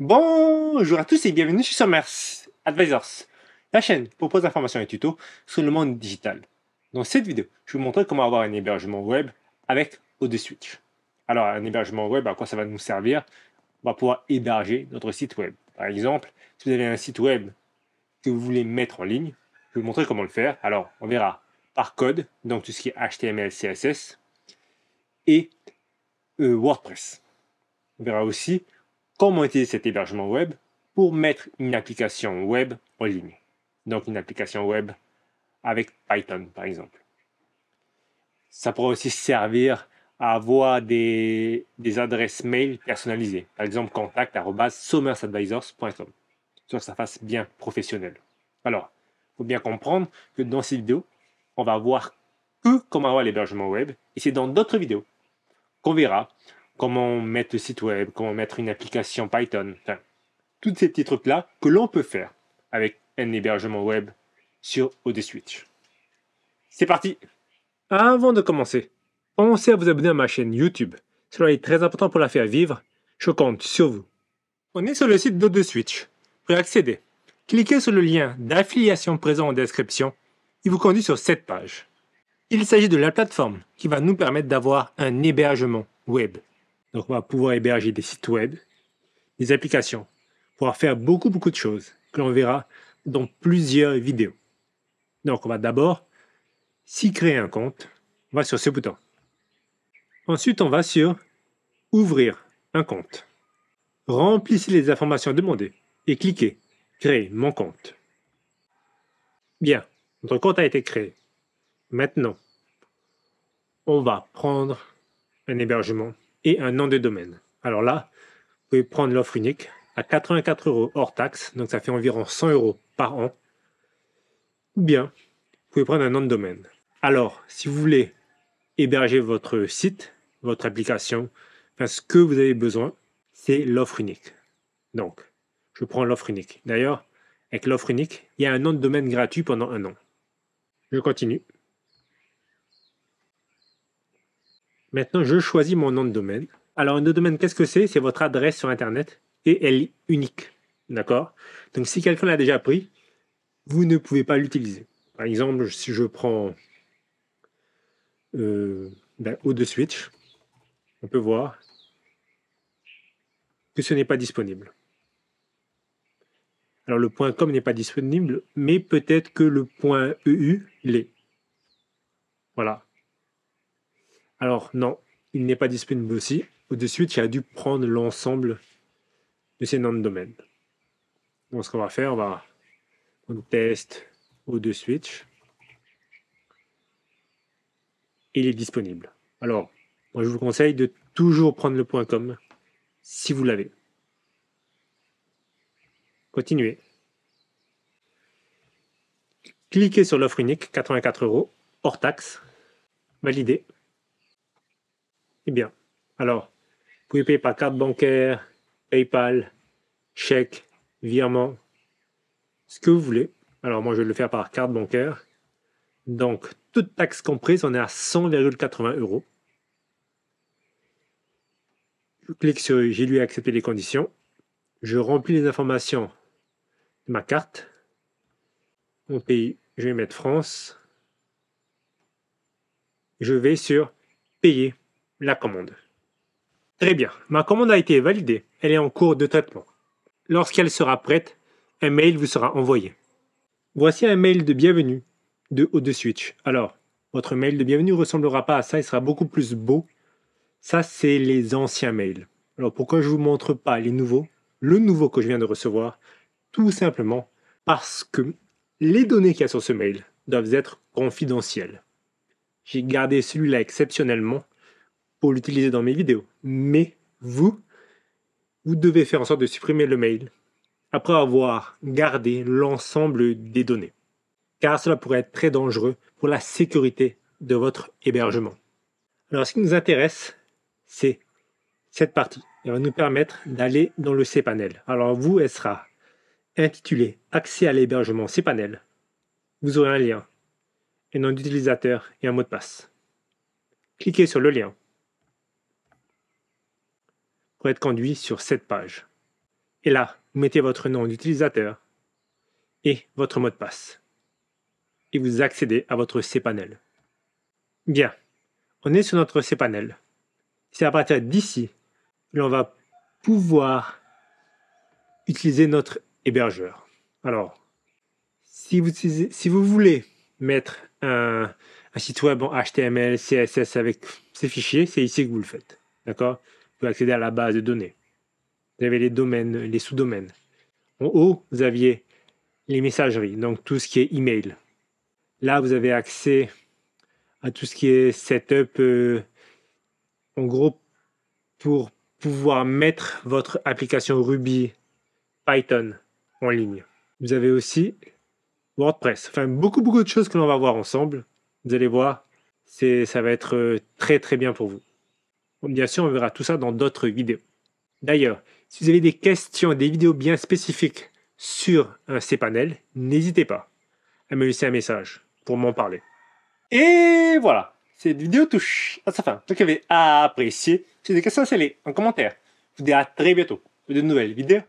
Bonjour à tous et bienvenue sur Summers Advisors, la chaîne qui propose informations et tutos sur le monde digital. Dans cette vidéo, je vais vous montrer comment avoir un hébergement web avec o Alors, un hébergement web, à quoi ça va nous servir On va pouvoir héberger notre site web. Par exemple, si vous avez un site web que vous voulez mettre en ligne, je vais vous montrer comment le faire. Alors, on verra par code, donc tout ce qui est HTML, CSS et euh, WordPress. On verra aussi comment utiliser cet hébergement web pour mettre une application web en ligne. Donc une application web avec Python, par exemple. Ça pourrait aussi servir à avoir des, adresses mail personnalisées. Par exemple, contact.com. sur sa face bien professionnelle. Alors, il faut bien comprendre que dans cette vidéo, on va voir que comment avoir l'hébergement web. Et c'est dans d'autres vidéos qu'on verra comment mettre le site web, comment mettre une application Python, enfin, tous ces petits trucs-là que l'on peut faire avec un hébergement web sur OD C'est parti Avant de commencer, pensez à vous abonner à ma chaîne YouTube. Cela est très important pour la faire vivre. Je compte sur vous. On est sur le site d'OD Pour y accéder, cliquez sur le lien d'affiliation présent en description. Il vous conduit sur cette page. Il s'agit de la plateforme qui va nous permettre d'avoir un hébergement web donc, on va pouvoir héberger des sites web, des applications, pouvoir faire beaucoup, beaucoup de choses que l'on verra dans plusieurs vidéos. Donc, on va d'abord, s'y créer un compte, on va sur ce bouton. Ensuite, on va sur Ouvrir un compte. Remplissez les informations demandées et cliquez Créer mon compte. Bien, notre compte a été créé. Maintenant, on va prendre un hébergement et un nom de domaine. Alors là, vous pouvez prendre l'offre unique à 84 euros hors taxe, donc ça fait environ 100 euros par an. Ou bien, vous pouvez prendre un nom de domaine. Alors, si vous voulez héberger votre site, votre application, ce que vous avez besoin, c'est l'offre unique. Donc, je prends l'offre unique. D'ailleurs, avec l'offre unique, il y a un nom de domaine gratuit pendant un an. Je continue. Maintenant, je choisis mon nom de domaine. Alors, un nom de domaine, qu'est-ce que c'est C'est votre adresse sur Internet et elle est unique. D'accord Donc, si quelqu'un l'a déjà pris, vous ne pouvez pas l'utiliser. Par exemple, si je prends euh, ben, de switch, on peut voir que ce n'est pas disponible. Alors le point .com n'est pas disponible, mais peut-être que le point .eu l'est. Voilà. Alors non, il n'est pas disponible aussi. Au-dessus, il a dû prendre l'ensemble de ces noms de domaine. Donc ce qu'on va faire, on va on teste au switch. Il est disponible. Alors, moi je vous conseille de toujours prendre le .com si vous l'avez. Continuez. Cliquez sur l'offre unique, 84 euros, hors taxe. Validez. Eh bien, alors, vous pouvez payer par carte bancaire, PayPal, chèque, virement, ce que vous voulez. Alors, moi, je vais le faire par carte bancaire. Donc, toute taxe comprise, on est à 100,80 euros. Je clique sur J'ai lui accepté les conditions. Je remplis les informations de ma carte. Mon pays, je vais mettre France. Je vais sur Payer la commande. Très bien, ma commande a été validée, elle est en cours de traitement. Lorsqu'elle sera prête, un mail vous sera envoyé. Voici un mail de bienvenue de haut de switch. Alors, votre mail de bienvenue ressemblera pas à ça, il sera beaucoup plus beau. Ça, c'est les anciens mails. Alors, pourquoi je vous montre pas les nouveaux Le nouveau que je viens de recevoir, tout simplement parce que les données qu'il y a sur ce mail doivent être confidentielles. J'ai gardé celui-là exceptionnellement pour l'utiliser dans mes vidéos. Mais vous, vous devez faire en sorte de supprimer le mail après avoir gardé l'ensemble des données. Car cela pourrait être très dangereux pour la sécurité de votre hébergement. Alors ce qui nous intéresse, c'est cette partie. Elle va nous permettre d'aller dans le cPanel. Alors vous, elle sera intitulée Accès à l'hébergement cPanel. Vous aurez un lien, un nom d'utilisateur et un mot de passe. Cliquez sur le lien pour être conduit sur cette page. Et là, vous mettez votre nom d'utilisateur et votre mot de passe. Et vous accédez à votre cPanel. Bien, on est sur notre cPanel. C'est à partir d'ici que l'on va pouvoir utiliser notre hébergeur. Alors, si vous, si vous voulez mettre un, un, site web en HTML, CSS avec ces fichiers, c'est ici que vous le faites. D'accord pouvez accéder à la base de données. Vous avez les domaines, les sous-domaines. En haut, vous aviez les messageries, donc tout ce qui est email. Là, vous avez accès à tout ce qui est setup, euh, en gros, pour pouvoir mettre votre application Ruby Python en ligne. Vous avez aussi WordPress. Enfin, beaucoup, beaucoup de choses que l'on va voir ensemble. Vous allez voir, ça va être euh, très, très bien pour vous. Bien sûr, on verra tout ça dans d'autres vidéos. D'ailleurs, si vous avez des questions, des vidéos bien spécifiques sur un euh, cPanel, n'hésitez pas à me laisser un message pour m'en parler. Et voilà, cette vidéo touche à sa fin. Donc, vous avez apprécié. Si vous avez des questions, laissez-les en commentaire. Je vous dis à très bientôt pour de nouvelles vidéos.